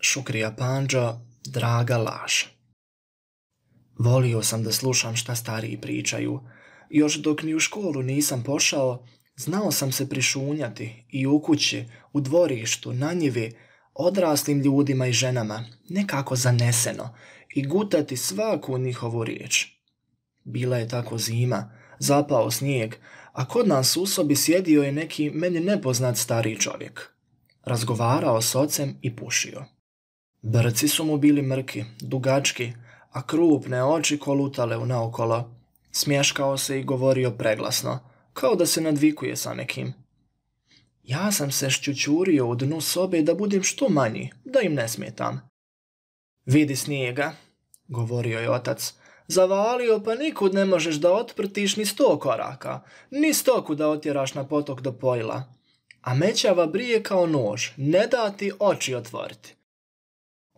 Šukrija Panđo, draga laž. Volio sam da slušam šta stariji pričaju. Još dok ni u školu nisam pošao, znao sam se prišunjati i u kući, u dvorištu, na njivi, odraslim ljudima i ženama, nekako zaneseno, i gutati svaku njihovu riječ. Bila je tako zima, zapao snijeg, a kod nas u sobi sjedio je neki meni nepoznat stari čovjek. Razgovarao s ocem i pušio. Brci su mu bili mrki, dugački, a krupne oči kolutale u naokolo. Smješkao se i govorio preglasno, kao da se nadvikuje sa nekim. Ja sam se šćućurio u dnu sobe da budem što manji, da im ne smetam. Vidi snijega, govorio je otac, zavalio pa nikud ne možeš da otprtiš ni sto koraka, ni stoku da otjeraš na potok do pojla. A mećava brije kao nož, ne da ti oči otvoriti.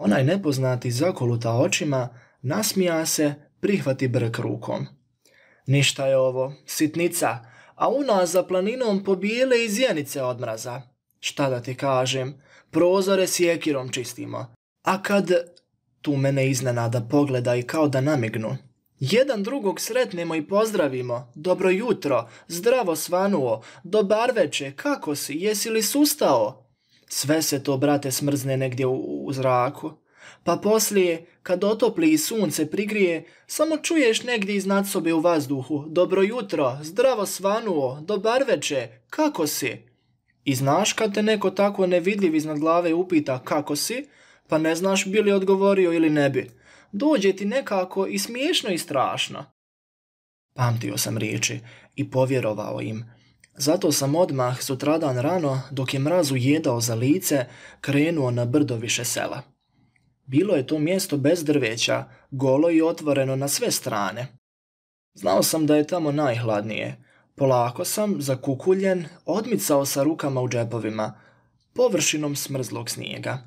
Onaj nepoznati zakoluta očima, nasmija se, prihvati brk rukom. Ništa je ovo, sitnica, a u nas za planinom pobijele i zjenice odmraza. Šta da ti kažem, prozore sjekirom čistimo. A kad... Tu mene iznenada pogleda i kao da namignu. Jedan drugog sretnemo i pozdravimo. Dobro jutro, zdravo svanuo, dobar veče, kako si, jesi li sustao? Sve se to, brate, smrzne negdje u, zraku. Pa poslije, kad otopli i sunce prigrije, samo čuješ negdje iznad sobe u vazduhu. Dobro jutro, zdravo svanuo, dobar veče, kako si? I znaš kad te neko tako nevidljiv iznad glave upita kako si, pa ne znaš bi li odgovorio ili ne bi. Dođe ti nekako i smiješno i strašno. Pamtio sam riječi i povjerovao im. Zato sam odmah sutradan rano, dok je mrazu jedao za lice, krenuo na brdo više sela. Bilo je to mjesto bez drveća, golo i otvoreno na sve strane. Znao sam da je tamo najhladnije. Polako sam, zakukuljen, odmicao sa rukama u džepovima, površinom smrzlog snijega.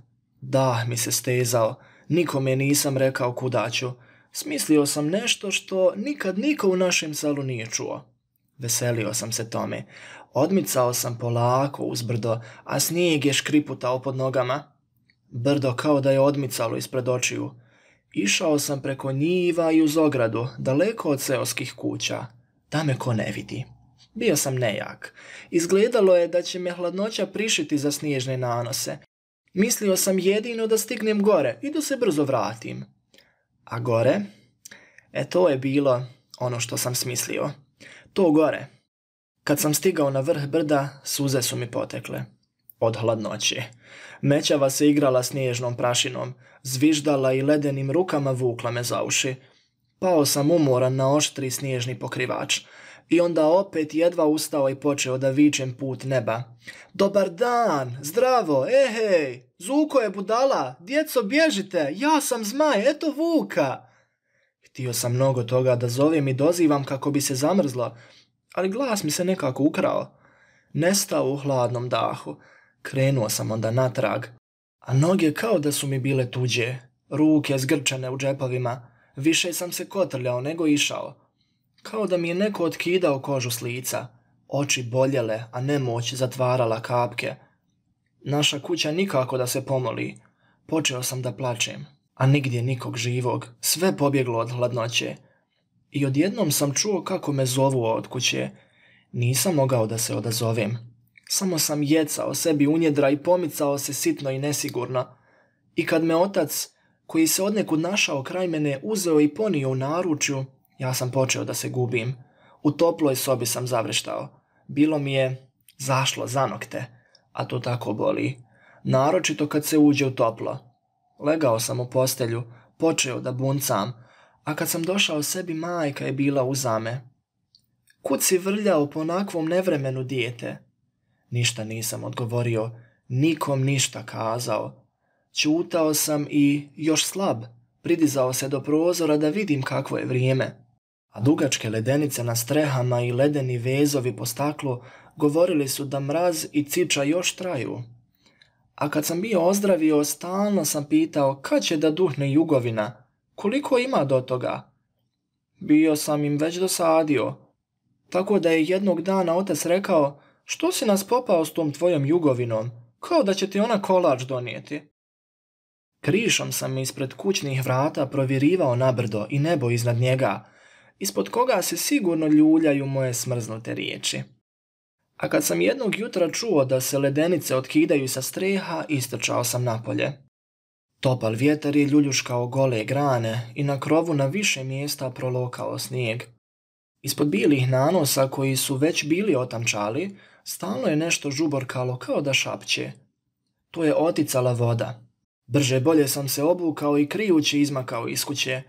Da, mi se stezao, nikome nisam rekao kuda ću. Smislio sam nešto što nikad niko u našem selu nije čuo. Veselio sam se tome. Odmicao sam polako uz brdo, a snijeg je škriputao pod nogama. Brdo kao da je odmicalo ispred očiju. Išao sam preko njiva i uz ogradu, daleko od seoskih kuća. Da me ko ne vidi. Bio sam nejak. Izgledalo je da će me hladnoća prišiti za snježne nanose. Mislio sam jedino da stignem gore i da se brzo vratim. A gore? E to je bilo ono što sam smislio to gore. Kad sam stigao na vrh brda, suze su mi potekle. Od hladnoći. Mećava se igrala snježnom prašinom, zviždala i ledenim rukama vukla me za uši. Pao sam umoran na oštri snježni pokrivač. I onda opet jedva ustao i počeo da vičem put neba. Dobar dan, zdravo, ehej, Zuko je budala, djeco bježite, ja sam zmaj, eto Vuka. Htio sam mnogo toga da zovem i dozivam kako bi se zamrzla, ali glas mi se nekako ukrao. Nestao u hladnom dahu. Krenuo sam onda natrag. A noge kao da su mi bile tuđe. Ruke zgrčane u džepovima. Više sam se kotrljao nego išao. Kao da mi je neko otkidao kožu s lica. Oči boljele, a nemoć zatvarala kapke. Naša kuća nikako da se pomoli. Počeo sam da plačem a nigdje nikog živog, sve pobjeglo od hladnoće. I odjednom sam čuo kako me zovu od kuće. Nisam mogao da se odazovem. Samo sam jecao sebi unjedra i pomicao se sitno i nesigurno. I kad me otac, koji se odnekud našao kraj mene, uzeo i ponio u naručju, ja sam počeo da se gubim. U toploj sobi sam zavreštao. Bilo mi je zašlo za nokte, a to tako boli. Naročito kad se uđe u toplo. Legao sam u postelju, počeo da buncam, a kad sam došao sebi majka je bila uzame. Kud si vrljao po onakvom nevremenu dijete? Ništa nisam odgovorio, nikom ništa kazao. Čutao sam i, još slab, pridizao se do prozora da vidim kakvo je vrijeme. A dugačke ledenice na strehama i ledeni vezovi po staklu govorili su da mraz i ciča još traju. A kad sam bio ozdravio, stalno sam pitao kad će da duhne jugovina, koliko ima do toga. Bio sam im već dosadio. Tako da je jednog dana otac rekao, što si nas popao s tom tvojom jugovinom, kao da će ti ona kolač donijeti. Krišom sam ispred kućnih vrata provjerivao nabrdo i nebo iznad njega, ispod koga se sigurno ljuljaju moje smrznute riječi. A kad sam jednog jutra čuo da se ledenice otkidaju sa streha, istrčao sam napolje. Topal vjetar je ljuljuškao gole grane i na krovu na više mjesta prolokao snijeg. Ispod bilih nanosa koji su već bili otamčali, stalno je nešto žuborkalo kao da šapće. To je oticala voda. Brže bolje sam se obukao i krijući izmakao iz kuće,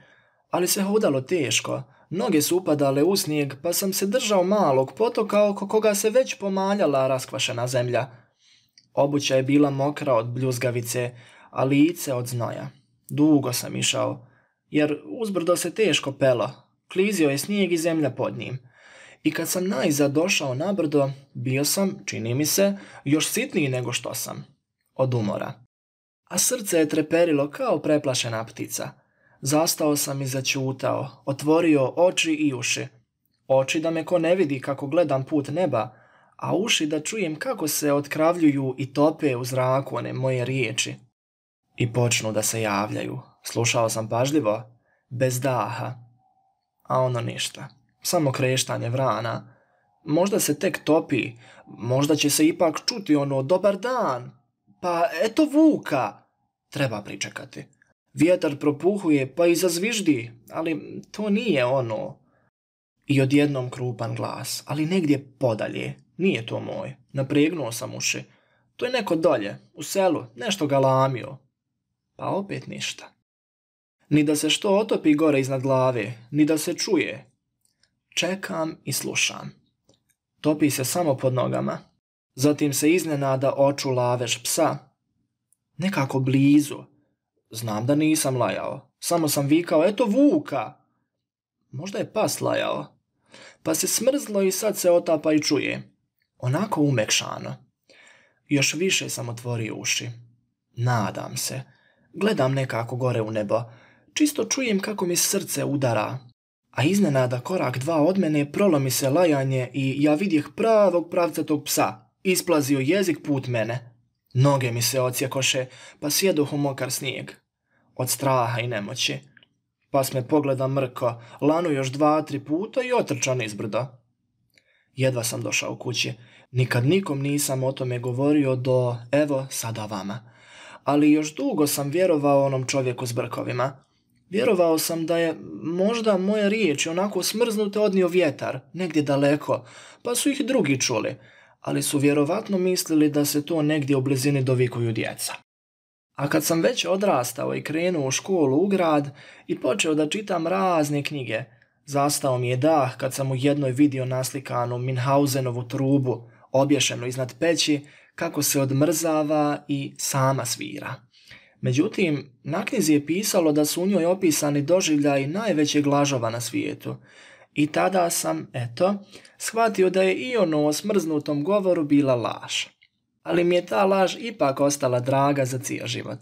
ali se hodalo teško, Noge su upadale u snijeg, pa sam se držao malog potoka oko koga se već pomaljala raskvašena zemlja. Obuća je bila mokra od bljuzgavice, a lice od znoja. Dugo sam išao, jer uzbrdo se teško pelo. Klizio je snijeg i zemlja pod njim. I kad sam najzad došao na brdo, bio sam, čini mi se, još sitniji nego što sam. Od umora. A srce je treperilo kao preplašena ptica. Zastao sam i začutao, otvorio oči i uši. Oči da me ko ne vidi kako gledam put neba, a uši da čujem kako se otkravljuju i tope u zraku one moje riječi. I počnu da se javljaju. Slušao sam pažljivo, bez daha. A ono ništa. Samo kreštanje vrana. Možda se tek topi, možda će se ipak čuti ono dobar dan. Pa eto Vuka. Treba pričekati. Vjetar propuhuje pa i zazviždi, ali to nije ono. I odjednom krupan glas, ali negdje podalje. Nije to moj. Napregnuo sam uši. To je neko dolje, u selu, nešto ga lamio. Pa opet ništa. Ni da se što otopi gore iznad glave, ni da se čuje. Čekam i slušam. Topi se samo pod nogama. Zatim se iznenada oču laveš psa. Nekako blizu, Znam da nisam lajao. Samo sam vikao, eto Vuka! Možda je pas lajao. Pa se smrzlo i sad se otapa i čuje. Onako umekšano. Još više sam otvorio uši. Nadam se. Gledam nekako gore u nebo. Čisto čujem kako mi srce udara. A iznenada korak dva od mene prolomi se lajanje i ja vidjeh pravog tog psa. Isplazio jezik put mene. Noge mi se ocijekoše, pa sjedohu mokar snijeg od straha i nemoći. Pa me pogleda mrko, lanu još dva, tri puta i otrčan izbrdo. Jedva sam došao kući. Nikad nikom nisam o tome govorio do evo sada vama. Ali još dugo sam vjerovao onom čovjeku s brkovima. Vjerovao sam da je možda moje riječi onako smrznute odnio vjetar, negdje daleko, pa su ih drugi čuli, ali su vjerovatno mislili da se to negdje u blizini dovikuju djeca. A kad sam već odrastao i krenuo u školu u grad i počeo da čitam razne knjige, zastao mi je dah kad sam u jednoj vidio naslikanu Minhausenovu trubu, obješenu iznad peći, kako se odmrzava i sama svira. Međutim, na knjizi je pisalo da su u njoj opisani doživljaj najvećeg lažova na svijetu. I tada sam, eto, shvatio da je i ono o smrznutom govoru bila laž ali mi je ta laž ipak ostala draga za cijel život.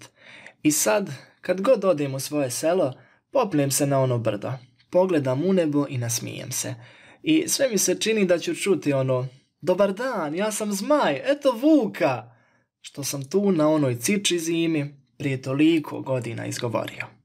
I sad, kad god odem u svoje selo, popnem se na ono brdo, pogledam u nebo i nasmijem se. I sve mi se čini da ću čuti ono, dobar dan, ja sam zmaj, eto vuka, što sam tu na onoj ciči zimi prije toliko godina izgovorio.